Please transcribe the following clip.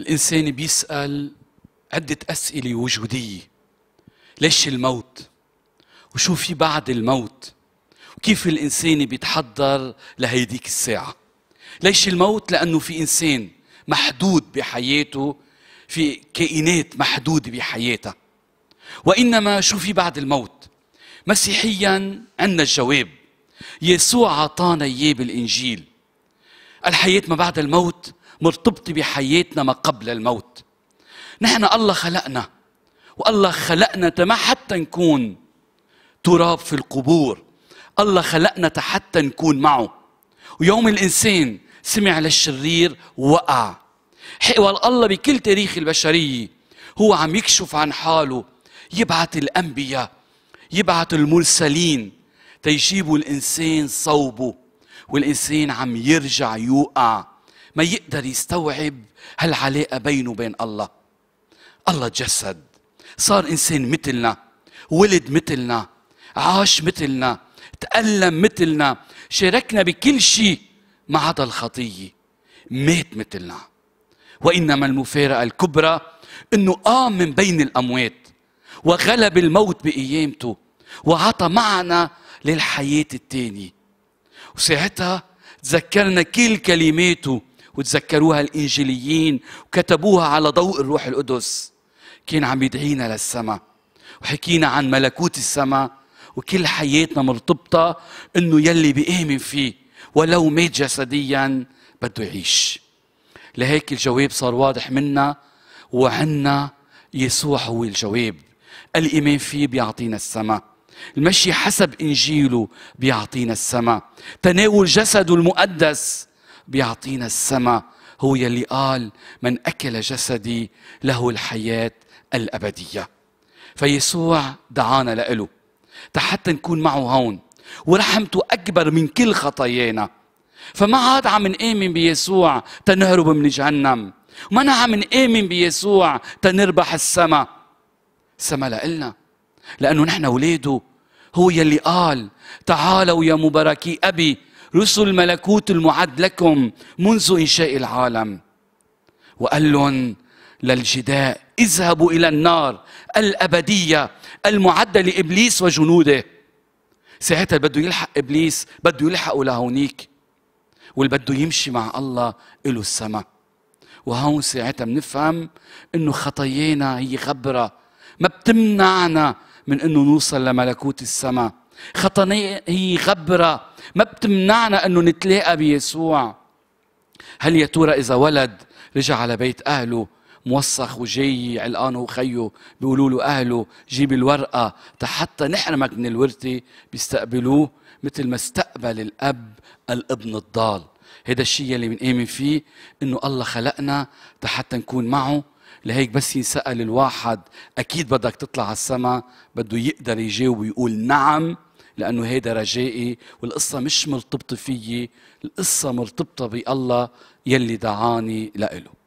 الإنسان بيسأل عدة أسئلة وجودية ليش الموت وشو في بعد الموت وكيف الإنسان بيتحضر لهيديك الساعة ليش الموت لأنه في إنسان محدود بحياته في كائنات محدودة بحياتها وإنما شو في بعد الموت مسيحيا عندنا الجواب يسوع أعطانا إياه بالإنجيل الحياة ما بعد الموت مرتبطة بحياتنا ما قبل الموت نحن الله خلقنا والله خلقنا تما حتى نكون تراب في القبور الله خلقنا حتى نكون معه ويوم الإنسان سمع للشرير وقع حقوى الله بكل تاريخ البشرية هو عم يكشف عن حاله يبعث الأنبياء يبعث المرسلين تيجيبوا الإنسان صوبه والإنسان عم يرجع يوقع ما يقدر يستوعب هالعلاقة بينه وبين الله الله تجسد صار إنسان مثلنا ولد مثلنا عاش مثلنا تألم مثلنا شاركنا بكل شيء ما عدا الخطية مات مثلنا وإنما المفارقة الكبرى أنه قام من بين الأموات وغلب الموت بقيامته وعطى معنى للحياة الثانيه وساعتها تذكرنا كل كلماته وتذكروها الإنجيليين وكتبوها على ضوء الروح القدس كان عم يدعينا للسماء وحكينا عن ملكوت السماء وكل حياتنا مرتبطة إنه يلي بيآمن فيه ولو مات جسديا بده يعيش لهيك الجواب صار واضح منا وعنا يسوع هو الجواب الإيمان فيه بيعطينا السماء المشي حسب إنجيله بيعطينا السماء تناول جسده المقدس بيعطينا السماء هو يلي قال من أكل جسدي له الحياة الأبدية فيسوع دعانا لإله حتى نكون معه هون ورحمته أكبر من كل خطايانا فما عاد عم نآمن بيسوع تنهرب من جهنم ما عم نآمن بيسوع تنربح السما السما لإلنا لأنه نحن أولاده هو يلي قال تعالوا يا مباركي أبي رسل الملكوت المعد لكم منذ إنشاء العالم وقال لهم للجداء اذهبوا إلى النار الأبدية المعدة لإبليس وجنوده ساعتها بده يلحق إبليس بده يلحقه لهونيك واللي بده يمشي مع الله إله السما وهون ساعتها بنفهم إنه خطايانا هي غبرة ما بتمنعنا من انه نوصل لملكوت السماء خطنية هي غبرة ما بتمنعنا انه نتلاقى بيسوع هل يا ترى اذا ولد رجع على بيت اهله موسخ وجاي علقان وخيه بيقولوا له اهله جيب الورقه حتى نحرمك من الورثه بيستقبلوه مثل ما استقبل الاب الابن الضال هذا الشيء اللي بنآمن فيه انه الله خلقنا حتى نكون معه لهيك بس ينسأل الواحد أكيد بدك تطلع على السماء بده يقدر يجاوب ويقول نعم لأنه هيدا رجائي والقصة مش مرتبطة فيي القصة مرتبطة بالله يلي دعاني لإله